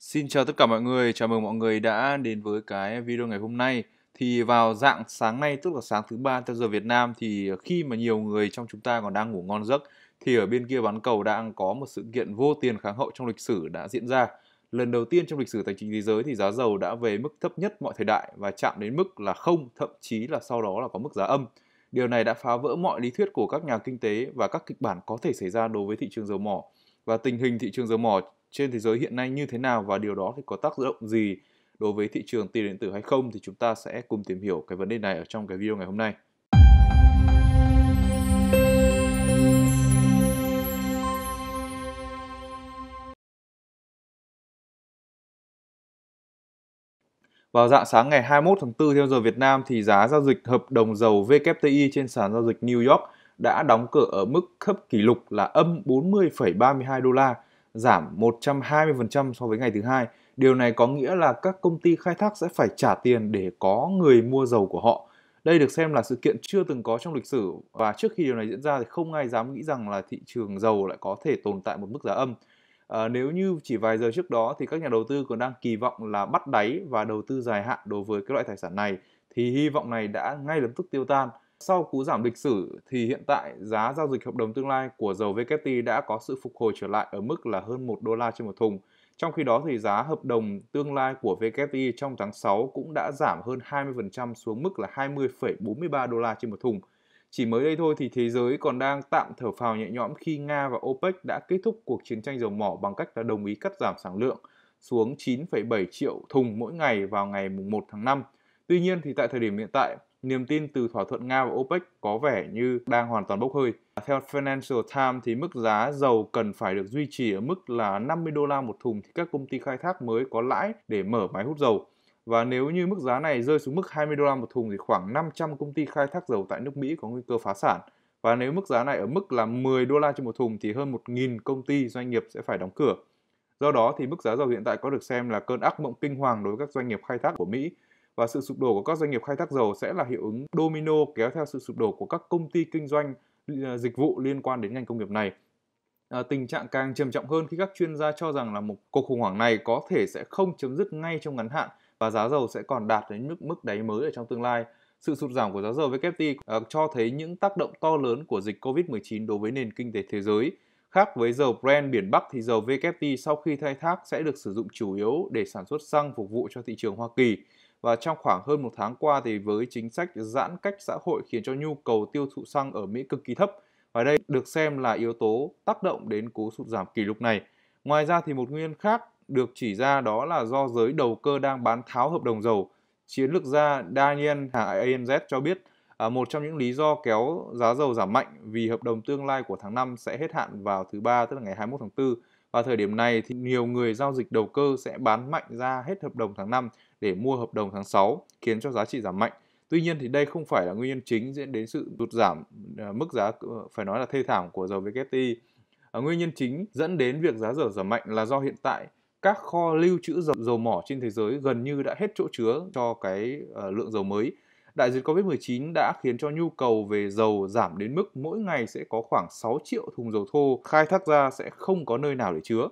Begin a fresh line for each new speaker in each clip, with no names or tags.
Xin chào tất cả mọi người, chào mừng mọi người đã đến với cái video ngày hôm nay. Thì vào dạng sáng nay, tức là sáng thứ ba theo giờ Việt Nam thì khi mà nhiều người trong chúng ta còn đang ngủ ngon giấc thì ở bên kia bán cầu đang có một sự kiện vô tiền kháng hậu trong lịch sử đã diễn ra. Lần đầu tiên trong lịch sử tài chính thế giới thì giá dầu đã về mức thấp nhất mọi thời đại và chạm đến mức là không, thậm chí là sau đó là có mức giá âm. Điều này đã phá vỡ mọi lý thuyết của các nhà kinh tế và các kịch bản có thể xảy ra đối với thị trường dầu mỏ. Và tình hình thị trường dầu mỏ trên thế giới hiện nay như thế nào và điều đó thì có tác động gì đối với thị trường tiền điện tử hay không thì chúng ta sẽ cùng tìm hiểu cái vấn đề này ở trong cái video ngày hôm nay. Vào dạng sáng ngày 21 tháng 4 theo giờ Việt Nam thì giá giao dịch hợp đồng dầu WTI trên sàn giao dịch New York đã đóng cửa ở mức thấp kỷ lục là âm 40,32 đô la giảm 120% so với ngày thứ hai. Điều này có nghĩa là các công ty khai thác sẽ phải trả tiền để có người mua dầu của họ. Đây được xem là sự kiện chưa từng có trong lịch sử và trước khi điều này diễn ra thì không ai dám nghĩ rằng là thị trường dầu lại có thể tồn tại một mức giá âm. À, nếu như chỉ vài giờ trước đó thì các nhà đầu tư còn đang kỳ vọng là bắt đáy và đầu tư dài hạn đối với cái loại tài sản này thì hy vọng này đã ngay lập tức tiêu tan sau cú giảm lịch sử thì hiện tại giá giao dịch hợp đồng tương lai của dầu WTI đã có sự phục hồi trở lại ở mức là hơn 1 đô la trên một thùng. Trong khi đó thì giá hợp đồng tương lai của WTI trong tháng 6 cũng đã giảm hơn 20% xuống mức là 20,43 đô la trên một thùng. Chỉ mới đây thôi thì thế giới còn đang tạm thở phào nhẹ nhõm khi Nga và OPEC đã kết thúc cuộc chiến tranh dầu mỏ bằng cách đã đồng ý cắt giảm sản lượng xuống 9,7 triệu thùng mỗi ngày vào ngày 1 tháng 5. Tuy nhiên thì tại thời điểm hiện tại, niềm tin từ thỏa thuận Nga và OPEC có vẻ như đang hoàn toàn bốc hơi. Theo Financial Times thì mức giá dầu cần phải được duy trì ở mức là 50 đô la một thùng thì các công ty khai thác mới có lãi để mở máy hút dầu. Và nếu như mức giá này rơi xuống mức 20 đô la một thùng thì khoảng 500 công ty khai thác dầu tại nước Mỹ có nguy cơ phá sản. Và nếu mức giá này ở mức là 10 đô la trên một thùng thì hơn 1.000 công ty doanh nghiệp sẽ phải đóng cửa. Do đó thì mức giá dầu hiện tại có được xem là cơn ác mộng kinh hoàng đối với các doanh nghiệp khai thác của Mỹ và sự sụp đổ của các doanh nghiệp khai thác dầu sẽ là hiệu ứng domino kéo theo sự sụp đổ của các công ty kinh doanh à, dịch vụ liên quan đến ngành công nghiệp này. À, tình trạng càng trầm trọng hơn khi các chuyên gia cho rằng là một cuộc khủng hoảng này có thể sẽ không chấm dứt ngay trong ngắn hạn và giá dầu sẽ còn đạt đến mức mức đáy mới ở trong tương lai. Sự sụt giảm của giá dầu WTI uh, à, cho thấy những tác động to lớn của dịch COVID-19 đối với nền kinh tế thế giới. Khác với dầu Brent biển Bắc thì dầu WTI sau khi thay thác sẽ được sử dụng chủ yếu để sản xuất xăng phục vụ cho thị trường Hoa Kỳ. Và trong khoảng hơn một tháng qua thì với chính sách giãn cách xã hội khiến cho nhu cầu tiêu thụ xăng ở Mỹ cực kỳ thấp và đây được xem là yếu tố tác động đến cú sụt giảm kỷ lục này. Ngoài ra thì một nguyên khác được chỉ ra đó là do giới đầu cơ đang bán tháo hợp đồng dầu. Chiến lược gia Daniel hàng ANZ cho biết à, một trong những lý do kéo giá dầu giảm mạnh vì hợp đồng tương lai của tháng 5 sẽ hết hạn vào thứ ba tức là ngày 21 tháng 4 và thời điểm này thì nhiều người giao dịch đầu cơ sẽ bán mạnh ra hết hợp đồng tháng 5 để mua hợp đồng tháng 6 khiến cho giá trị giảm mạnh. Tuy nhiên thì đây không phải là nguyên nhân chính dẫn đến sự tụt giảm à, mức giá ờ, phải nói là thê thảm của dầu WTI. À, nguyên nhân chính dẫn đến việc giá dầu giảm mạnh là do hiện tại các kho lưu trữ dầu, dầu mỏ trên thế giới gần như đã hết chỗ chứa cho cái ờ, lượng dầu mới Đại dịch COVID-19 đã khiến cho nhu cầu về dầu giảm đến mức mỗi ngày sẽ có khoảng 6 triệu thùng dầu thô khai thác ra sẽ không có nơi nào để chứa.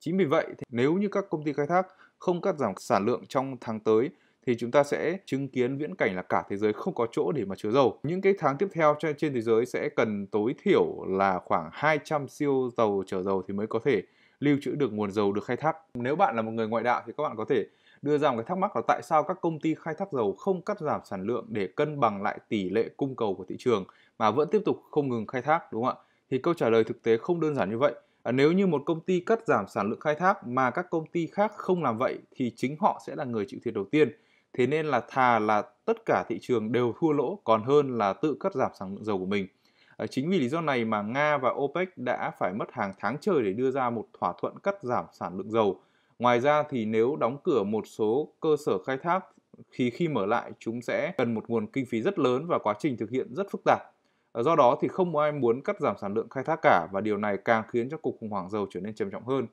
Chính vì vậy, nếu như các công ty khai thác không cắt giảm sản lượng trong tháng tới thì chúng ta sẽ chứng kiến viễn cảnh là cả thế giới không có chỗ để mà chứa dầu. Những cái tháng tiếp theo trên, thế giới sẽ cần tối thiểu là khoảng 200 siêu dầu chở dầu thì mới có thể lưu trữ được nguồn dầu được khai thác. Nếu bạn là một người ngoại đạo thì các bạn có thể đưa ra một cái thắc mắc là tại sao các công ty khai thác dầu không cắt giảm sản lượng để cân bằng lại tỷ lệ cung cầu của thị trường mà vẫn tiếp tục không ngừng khai thác đúng không ạ? Thì câu trả lời thực tế không đơn giản như vậy. À, nếu như một công ty cắt giảm sản lượng khai thác mà các công ty khác không làm vậy thì chính họ sẽ là người chịu thiệt đầu tiên. Thế nên là thà là tất cả thị trường đều thua lỗ còn hơn là tự cắt giảm sản lượng dầu của mình. À, chính vì lý do này mà Nga và OPEC đã phải mất hàng tháng trời để đưa ra một thỏa thuận cắt giảm sản lượng dầu Ngoài ra thì nếu đóng cửa một số cơ sở khai thác thì khi mở lại chúng sẽ cần một nguồn kinh phí rất lớn và quá trình thực hiện rất phức tạp. Ờ, do đó thì không ai muốn cắt giảm sản lượng khai thác cả và điều này càng khiến cho cuộc khủng hoảng dầu trở nên trầm trọng hơn.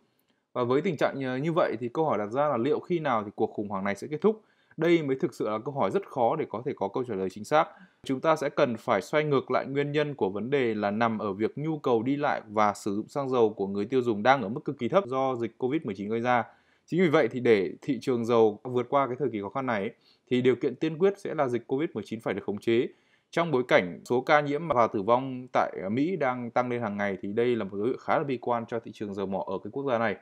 Và với tình trạng ờ, như vậy thì câu hỏi đặt ra là liệu khi nào thì cuộc khủng hoảng này sẽ kết thúc? Đây mới thực sự là câu hỏi rất khó để có thể có câu trả lời chính xác. Chúng ta sẽ cần phải xoay ngược lại nguyên nhân của vấn đề là nằm ở việc nhu cầu đi lại và sử dụng xăng dầu của người tiêu dùng đang ở mức cực kỳ thấp do dịch Covid-19 gây ra Chính vì vậy thì để thị trường dầu vượt qua cái thời kỳ khó khăn này thì điều kiện tiên quyết sẽ là dịch Covid-19 phải được khống chế. Trong bối cảnh số ca nhiễm và tử vong tại Mỹ đang tăng lên hàng ngày thì đây là một dấu hiệu khá là bi quan cho thị trường dầu mỏ ở cái quốc gia này.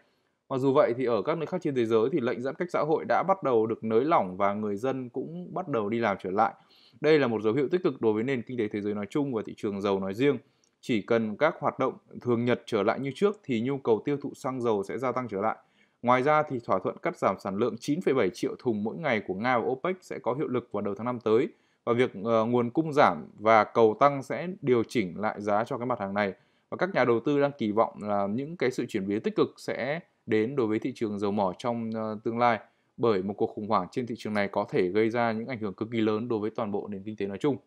Mặc dù vậy thì ở các nơi khác trên thế giới thì lệnh giãn cách xã hội đã bắt đầu được nới lỏng và người dân cũng bắt đầu đi làm trở lại. Đây là một dấu hiệu tích cực đối với nền kinh tế thế giới nói chung và thị trường dầu nói riêng. Chỉ cần các hoạt động thường nhật trở lại như trước thì nhu cầu tiêu thụ xăng dầu sẽ gia tăng trở lại Ngoài ra thì thỏa thuận cắt giảm sản lượng 9,7 triệu thùng mỗi ngày của Nga và OPEC sẽ có hiệu lực vào đầu tháng 5 tới và việc uh, nguồn cung giảm và cầu tăng sẽ điều chỉnh lại giá cho cái mặt hàng này và các nhà đầu tư đang kỳ vọng là những cái sự chuyển biến tích cực sẽ đến đối với thị trường dầu mỏ trong uh, tương lai bởi một cuộc khủng hoảng trên thị trường này có thể gây ra những ảnh hưởng cực kỳ lớn đối với toàn bộ nền kinh tế nói chung.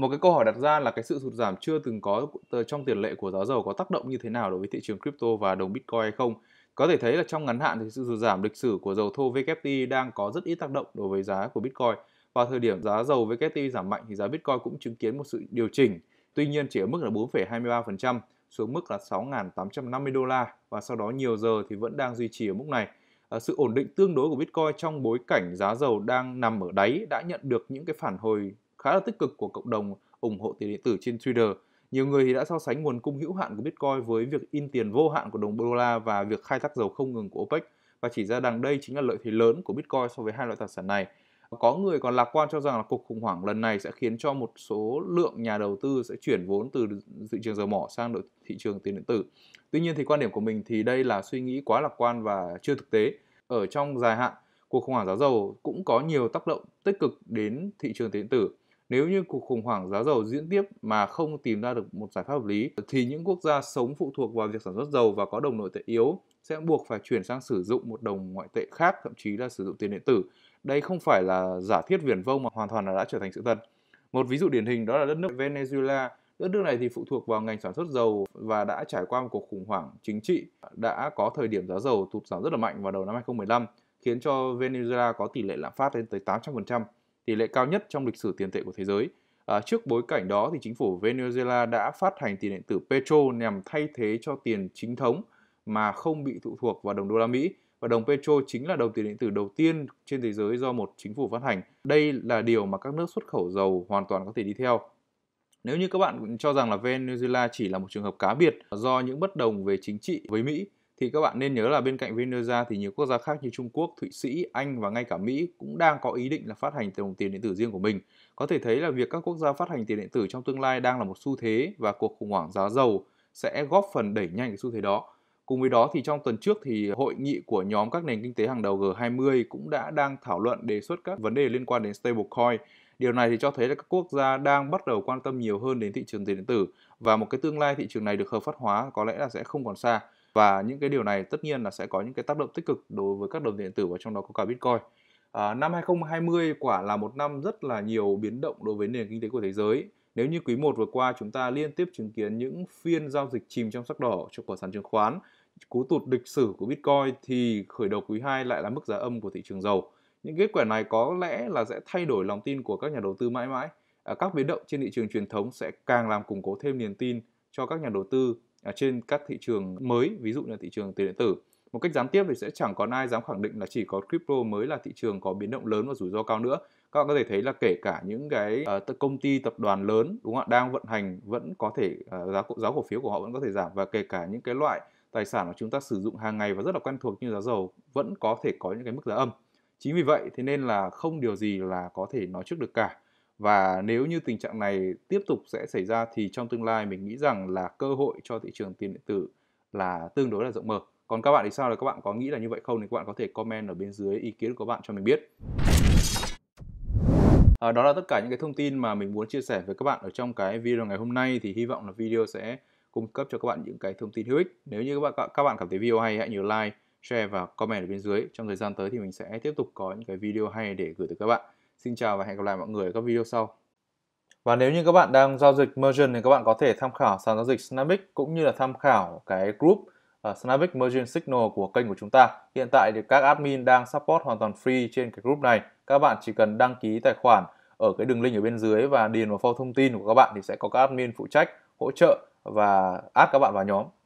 Một cái câu hỏi đặt ra là cái sự sụt giảm chưa từng có trong tiền lệ của giá dầu có tác động như thế nào đối với thị trường crypto và đồng Bitcoin hay không? Có thể thấy là trong ngắn hạn thì sự sụt giảm lịch sử của dầu thô WTI đang có rất ít tác động đối với giá của Bitcoin. Vào thời điểm giá dầu WTI giảm mạnh thì giá Bitcoin cũng chứng kiến một sự điều chỉnh, tuy nhiên chỉ ở mức là 4,23% xuống mức là 6.850 đô la và sau đó nhiều giờ thì vẫn đang duy trì ở mức này. À, sự ổn định tương đối của Bitcoin trong bối cảnh giá dầu đang nằm ở đáy đã nhận được những cái phản hồi khá là tích cực của cộng đồng ủng hộ tiền điện tử trên Twitter. Nhiều người thì đã so sánh nguồn cung hữu hạn của Bitcoin với việc in tiền vô hạn của đồng đô la và việc khai thác dầu không ngừng của OPEC và chỉ ra rằng đây chính là lợi thế lớn của Bitcoin so với hai loại tài sản này. Có người còn lạc quan cho rằng là cuộc khủng hoảng lần này sẽ khiến cho một số lượng nhà đầu tư sẽ chuyển vốn từ thị trường dầu mỏ sang thị trường tiền điện tử. Tuy nhiên thì quan điểm của mình thì đây là suy nghĩ quá lạc quan và chưa thực tế. Ở trong dài hạn, cuộc khủng hoảng giá dầu cũng có nhiều tác động tích cực đến thị trường tiền điện tử nếu như cuộc khủng hoảng giá dầu diễn tiếp mà không tìm ra được một giải pháp hợp lý thì những quốc gia sống phụ thuộc vào việc sản xuất dầu và có đồng nội tệ yếu sẽ buộc phải chuyển sang sử dụng một đồng ngoại tệ khác, thậm chí là sử dụng tiền điện tử. Đây không phải là giả thiết viển vông mà hoàn toàn là đã trở thành sự thật. Một ví dụ điển hình đó là đất nước Venezuela. Đất nước này thì phụ thuộc vào ngành sản xuất dầu và đã trải qua một cuộc khủng hoảng chính trị, đã có thời điểm giá dầu tụt giảm rất là mạnh vào đầu năm 2015, khiến cho Venezuela có tỷ lệ lạm phát lên tới 800% tỷ lệ cao nhất trong lịch sử tiền tệ của thế giới. À, trước bối cảnh đó thì chính phủ Venezuela đã phát hành tiền điện tử Petro nhằm thay thế cho tiền chính thống mà không bị phụ thuộc vào đồng đô la Mỹ và đồng Petro chính là đồng tiền điện tử đầu tiên trên thế giới do một chính phủ phát hành. Đây là điều mà các nước xuất khẩu dầu hoàn toàn có thể đi theo. Nếu như các bạn cho rằng là Venezuela chỉ là một trường hợp cá biệt do những bất đồng về chính trị với Mỹ thì các bạn nên nhớ là bên cạnh Venezuela thì nhiều quốc gia khác như Trung Quốc, Thụy Sĩ, Anh và ngay cả Mỹ cũng đang có ý định là phát hành đồng tiền điện tử riêng của mình. Có thể thấy là việc các quốc gia phát hành tiền điện tử trong tương lai đang là một xu thế và cuộc khủng hoảng giá dầu sẽ góp phần đẩy nhanh cái xu thế đó. Cùng với đó thì trong tuần trước thì hội nghị của nhóm các nền kinh tế hàng đầu G20 cũng đã đang thảo luận đề xuất các vấn đề liên quan đến stablecoin. Điều này thì cho thấy là các quốc gia đang bắt đầu quan tâm nhiều hơn đến thị trường tiền điện tử và một cái tương lai thị trường này được hợp pháp hóa có lẽ là sẽ không còn xa và những cái điều này tất nhiên là sẽ có những cái tác động tích cực đối với các đồng tiền điện tử và trong đó có cả Bitcoin. À, năm 2020 quả là một năm rất là nhiều biến động đối với nền kinh tế của thế giới. Nếu như quý 1 vừa qua chúng ta liên tiếp chứng kiến những phiên giao dịch chìm trong sắc đỏ cổ sàn chứng khoán, cú tụt lịch sử của Bitcoin thì khởi đầu quý 2 lại là mức giá âm của thị trường dầu. Những kết quả này có lẽ là sẽ thay đổi lòng tin của các nhà đầu tư mãi mãi. À, các biến động trên thị trường truyền thống sẽ càng làm củng cố thêm niềm tin cho các nhà đầu tư À, trên các thị trường mới ví dụ như thị trường tiền điện tử một cách gián tiếp thì sẽ chẳng còn ai dám khẳng định là chỉ có crypto mới là thị trường có biến động lớn và rủi ro cao nữa các bạn có thể thấy là kể cả những cái uh, công ty tập đoàn lớn đúng không ạ đang vận hành vẫn có thể uh, giá giá cổ phiếu của họ vẫn có thể giảm và kể cả những cái loại tài sản mà chúng ta sử dụng hàng ngày và rất là quen thuộc như giá dầu vẫn có thể có những cái mức giá âm chính vì vậy thế nên là không điều gì là có thể nói trước được cả và nếu như tình trạng này tiếp tục sẽ xảy ra thì trong tương lai mình nghĩ rằng là cơ hội cho thị trường tiền điện tử là tương đối là rộng mở còn các bạn thì sao là các bạn có nghĩ là như vậy không thì các bạn có thể comment ở bên dưới ý kiến của các bạn cho mình biết à, đó là tất cả những cái thông tin mà mình muốn chia sẻ với các bạn ở trong cái video ngày hôm nay thì hy vọng là video sẽ cung cấp cho các bạn những cái thông tin hữu ích nếu như các bạn các bạn cảm thấy video hay hãy nhớ like share và comment ở bên dưới trong thời gian tới thì mình sẽ tiếp tục có những cái video hay để gửi tới các bạn Xin chào và hẹn gặp lại mọi người ở các video sau. Và nếu như các bạn đang giao dịch Mergent thì các bạn có thể tham khảo sàn giao dịch Snapic cũng như là tham khảo cái group uh, ờ, Snapic Mergent Signal của kênh của chúng ta. Hiện tại thì các admin đang support hoàn toàn free trên cái group này. Các bạn chỉ cần đăng ký tài khoản ở cái đường link ở bên dưới và điền vào form thông tin của các bạn thì sẽ có các admin phụ trách hỗ trợ và add các bạn vào nhóm.